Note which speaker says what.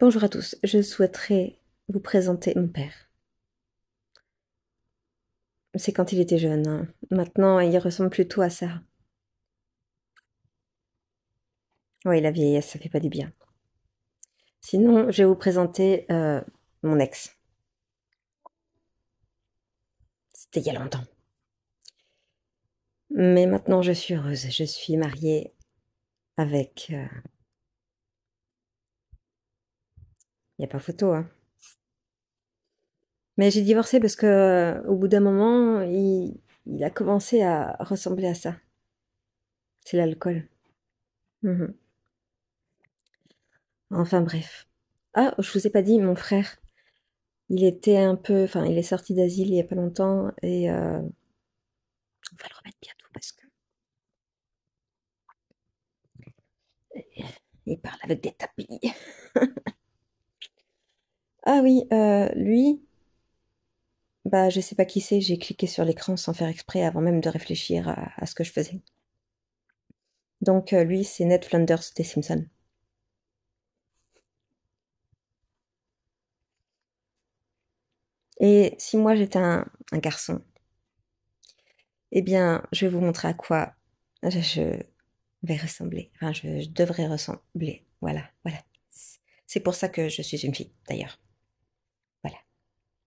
Speaker 1: Bonjour à tous, je souhaiterais vous présenter mon père. C'est quand il était jeune. Hein. Maintenant, il ressemble plutôt à ça. Oui, la vieillesse, ça fait pas du bien. Sinon, je vais vous présenter euh, mon ex. C'était il y a longtemps. Mais maintenant, je suis heureuse. Je suis mariée avec euh, n'y a pas photo. Hein. Mais j'ai divorcé parce que euh, au bout d'un moment, il, a commencé à ressembler à ça. C'est l'alcool. Mmh. Enfin bref. Ah, je vous ai pas dit, mon frère, il était un peu, enfin, il est sorti d'asile il n'y a pas longtemps et euh, on va le remettre bientôt parce que il parle avec des tapis. Ah oui, euh, lui. Bah, je sais pas qui c'est, j'ai cliqué sur l'écran sans faire exprès avant même de réfléchir à, ce que je faisais. Donc, euh, lui, c'est Ned Flanders des Simpsons. Et si moi j'étais un, garçon, eh bien, je vais vous montrer à quoi je vais ressembler. Enfin, je devrais ressembler. Voilà, voilà. C'est pour ça que je suis une fille, d'ailleurs.